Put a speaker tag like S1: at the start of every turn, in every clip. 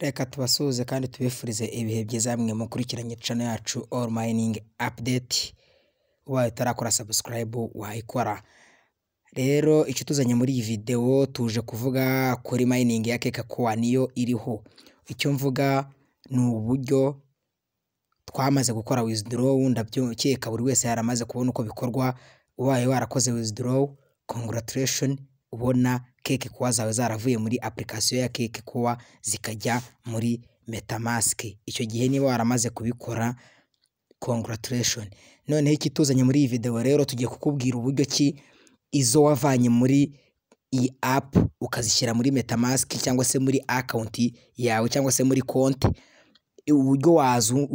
S1: reka tubasuhuze kandi tubifurize ibihe byiza mwe mukurikiranye cano yacu all mining update ubaye utarakora subscribe wayikora rero icyo tuzanye muri iyi videwo tuje kuvuga kuri mining ya keka kowa niyo iriho icyo mvuga ni uburyo twamaze gukora withdraw ndabyukeka buri wese yaramaze kubona uko bikorwa ubaye warakoze withdraw congratulation ubona keke kuwa zawe zaravuye muri application ya keke kuwa zikajya muri metamask icyo gihe niba waramaze kubikora congratulation noneho ikituzanye muri iyi video rero tugiye kukubwira uburyo ki izo wavanye muri iyi app ukazishyira muri metamask cyangwa se muri account yawe cyangwa se muri konti uburyo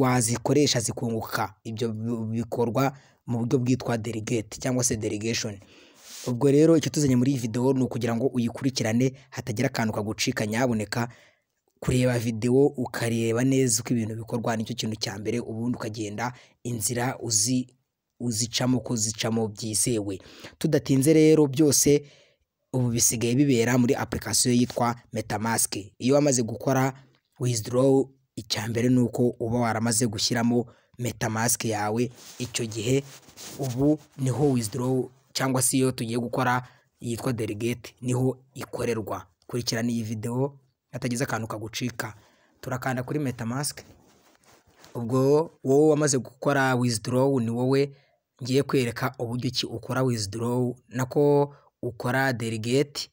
S1: wazikoresha zikunguka ibyo bikorwa mu buryo bwitwa delegate cyangwa se delegation ubwo rero icyo tuzanye muri iyi videwo ni ukugira ngo uyikurikirane hatagira akantu kagucika nyaboneka kureba videwo ukareba neza uko ibintu bikorwa nicyo kintu cya mbere ubundi ukagenda inzira uzi uzicamo ko zicamo byizewe tudatinze rero byose ubu bisigaye bibera muri application yitwa metamask iyo wamaze gukora withdraw icya mbere ni uko uba waramaze gushyiramo metamask yawe icyo gihe ubu niho withdraw cyangwa se iyo tugiye gukora yitwa derigeti niho ikorerwa kurikirana iyi videwo hatagize akantu kagucika turakanda kuri metamasike ubwo wowe wamaze gukora wizidorowu ni wowe ngiye kwereka uburyo ki ukora wizidorowu nako ukora derigeti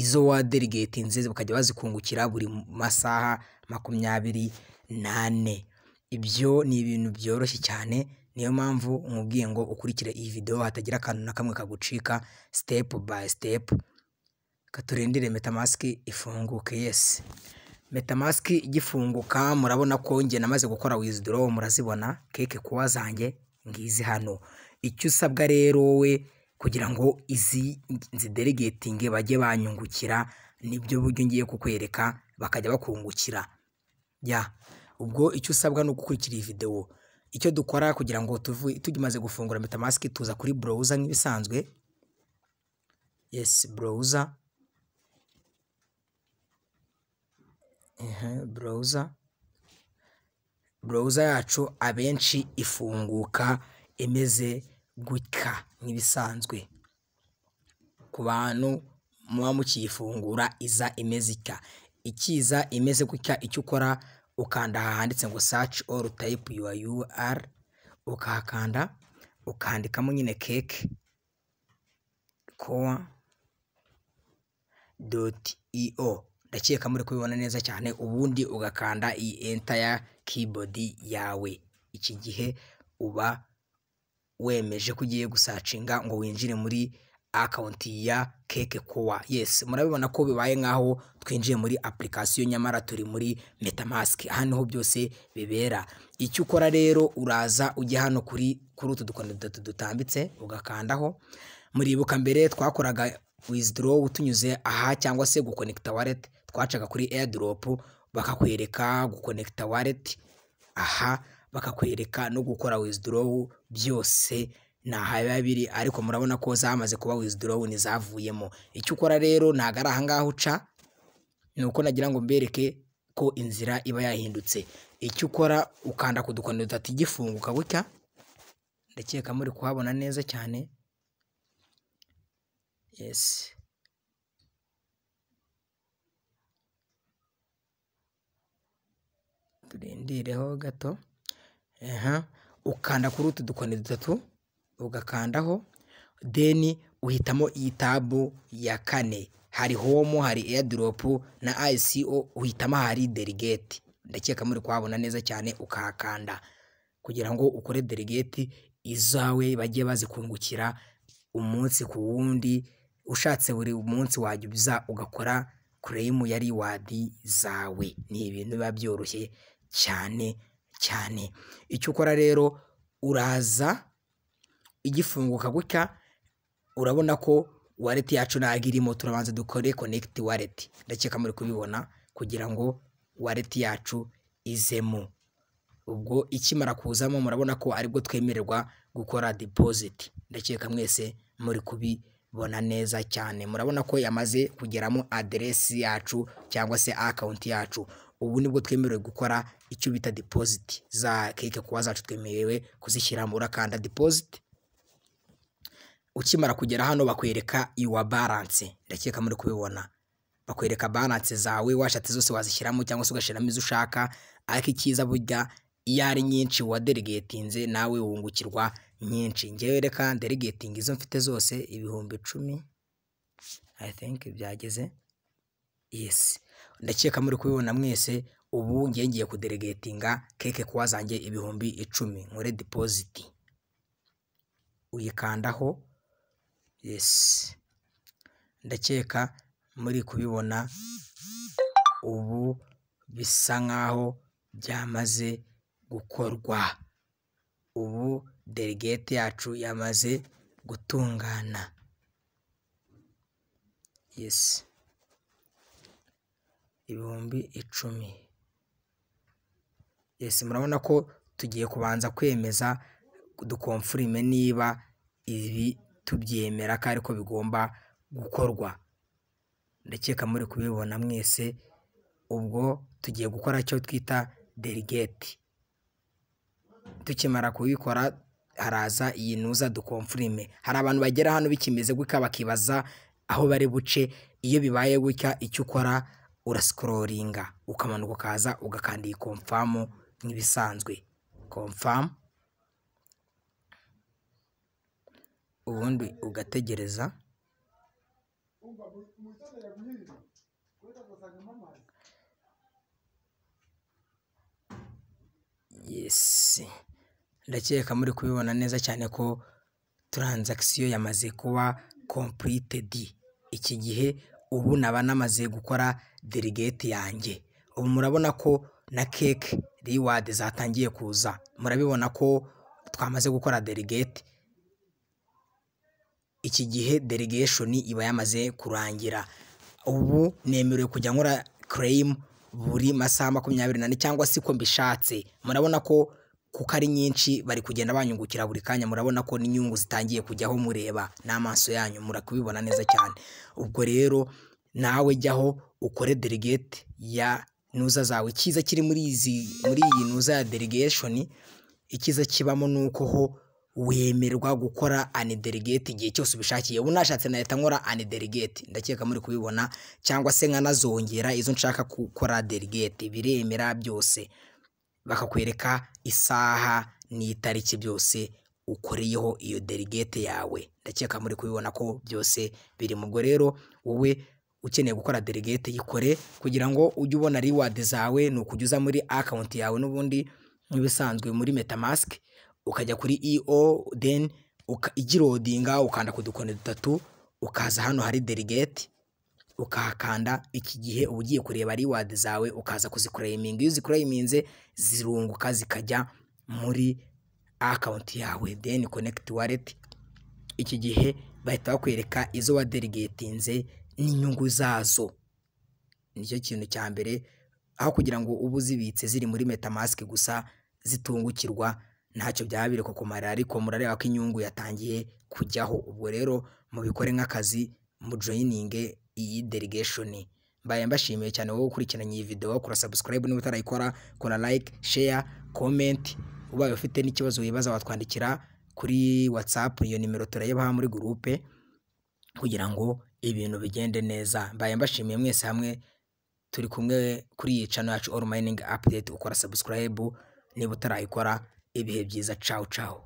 S1: izo waderegetinze bakajya bazikungukira buri masaha makumyabiri n'ane ibyo ni ibintu byoroshye cyane niyo mpamvu nkubwiye ngo ukurikire iyi videwo hatagira akantu na kamwe kagucika step by step katurindire metamasiki ifunguke Yes metamasiki igifunguka murabona ko njye namaze gukora wizidorowu murazibona keke kuwa zanjye ngizi hano icyo usabwa rero wowe kugira ngo izi nziderigetinge bajye banyungukira nibyo buryo ngiye kukwereka bakajya bakungukira ya ubwo icyo usabwa ni ugukurikira iyi videwo icyo dukora kugira ngo tugimaze gufungura metamasiki tuza kuri browser nk'ibisanzwe yes browser browser browser yacu abenshi ifunguka imeze gutya nk'ibisanzwe ku bantu muba mukiyifungura iza imeze itya ikiza imeze gutya icyo ukora ukanda aha handitse ngo saci oru tayipu yuwa yuwari ukahakanda ukandikamo nyine keke kowa doti io ndakeka muri kubibona neza cyane ubundi ugakanda iyi entaya keyboard yawe iki gihe uba wemeje ko ugiye gusacinga ngo winjire muri akawunti ya keke kowa yesi murabibona ko bibaye nk'aho twinjiye muri apurikasiyo nyamara turi muri metamask aha niho byose bibera icyo ukora rero uraza ujya hano kuri kuri utu dukono dutatu dutambitse ugakandaho muribuka mbere twakoraga wizidorowu tunyuze aha cyangwa se gukonekita wareti twacaga kuri eyadoropu bakakwereka gukonekita wareti aha bakakwereka no gukora wizidorowu byose ntaho biba biri ariko murabona ko zamaze kuba wizidorawuni zavuyemo icyo ukora rero ntabwo ari ahangaha uca ni uko nagira ngo mbereke ko inzira iba yahindutse icyo ukora ukanda ku dukono dutatu igifunguka gutya ndakeka muri kuhabona neza cyane yesi turindireho gato ukanda kuri utu dukoni dutatu ugakandaho deni uhitamo iyi tabu ya kane hari homo, hari eyadoropu na ayisiyo uhitamo hari derigeti ndakeka muri kuhabona neza cyane ukahakanda kugira ngo ukore derigeti izawe bajye bazikungukira umunsi ku wundi ushatse buri munsi wajya uza ugakora kureyimu ya riwadi zawe ni ibintu biba byoroshye cyane cyane icyo ukora rero uraza igifunguka gutya urabona ko waleti yacu ntabwo irimo turabanza dukore konegiti waleti ndakeka muri kubibona kugira ngo waleti yacu izemo ubwo ikimara kuzamo murabona ko aribwo twemererwa gukora depoziti ndakeka mwese muri kubibona neza cyane murabona ko yamaze kugeramo aderesi yacu cyangwa se akawunti yacu ubu nibwo twemerewe gukora icyo bita depoziti za keke kuba zacu twemerewe kuzishyira muri akanda depoziti ukimara kugera hano bakwereka iwa balance ndakeka muri kubibona bakwereka baranse zawe washatse zose wazishyiramo cyangwa se ugashyiramo izo ushaka ariko icyiza burya iyo ari nyinshi waderegetinze nawe wungukirwa nyinshi ngewe reka deregetingi izo mfite zose ibihumbi icumi i think byageze Yes ndakeka muri kubibona mwese ubu ngiye kuderegetinga keke kuwa zanjye ibihumbi icumi nkore dipoziti uyikandaho yesi ndakeka muri kubibona ubu bisa nkaho byamaze gukorwa ubu derigate yacu yamaze gutungana yesi ibihumbi icumi yesi murabona ko tugiye kubanza kwemeza dukomfirime niba ibi. tubyemera ko ariko bigomba gukorwa ndakeka muri kubibona mwese ubwo tugiye gukora icyo twita derigeti tukimara kubikora haraza iyi ntuza dukomfurime hari abantu bagera hano bikimeze gutya bakibaza aho bari buce iyo bibaye gutya icyo ukora urasikororinga ukamanuka ukaza ugakanda iyi komfamu nk'ibisanzwe komfamu ubundi ugategereza yesi ndakeka muri kubibona neza cyane ko taranzakisiyo yamaze kuba kompulitedi iki gihe ubu naba namaze gukora derigeti yanjye ubu murabona ko na keke riwadi zatangiye kuza murabibona ko twamaze gukora derigeti iki gihe delegation iba yamaze kurangira ubu nemerewe kujya nkora claim buri masaha makumyabiri n'ane cyangwa siko mbishatse murabona ko kuko ari nyinshi bari kugenda banyungukira buri kanya murabona ko n'inyungu zitangiye kujyaho mureba n'amaso yanyu murakubibona neza cyane ubwo rero nawe jyaho ukore derigate ya nuza zawe icyiza kiri muri izi muri iyi nuza ya derigeshoni icyiza kibamo ni uko ho wemerwa gukora aniderigeti igihe cyose ubishakiye ubu nashatse nahita nkora aniderigeti ndakeka muri kubibona cyangwa se nkanazongera izo nshaka gukora derigeti biremera byose bakakwereka isaha n'itariki byose ukoreyeho iyo derigete yawe ndakeka muri kubibona ko byose biri ubwo rero wowe ukeneye gukora derigete yikore kugira ngo ujye ubona riwadi zawe ni ukujya uza muri akawunti yawe n'ubundi nk'ibisanzwe muri metamasike ukajya kuri EO then igirodinga ukanda ku dukoni dutatu ukaza hano hari derigeti ukahakanda iki gihe uba ugiye kureba riwadi zawe ukaza kuzikurayiminga iyo uzikurayiminze zirunguka zikajya muri akawunti yawe deni konekiti wareti iki gihe bahita bakwereka izo waderigetinze n'inyungu zazo nicyo kintu cya mbere aho kugira ngo ube uzibitse ziri muri metamasike gusa zitungukirwa ntacyo byaba biri kukumara ariko murareba ko inyungu yatangiye kujyaho ubwo rero mubikore nk'akazi mujoyininge iyi derigeshoni mbaye mbashimiye cyane wowe ukurikiranye iyi videwo kora sabusikarayibu niba utarayikora kora layike sheya komenti ubaye ufite n'ikibazo wibaza watwandikira kuri watsapu iyo nimero turayabaha muri gurupe kugira ngo ibintu bigende neza mbaye mbashimiye mwese hamwe turi kumwe kuri iyi cano yacu oru mayiningi apudeti ukora sabusikarayibu niba utarayikora ibihe byiza cawu cawu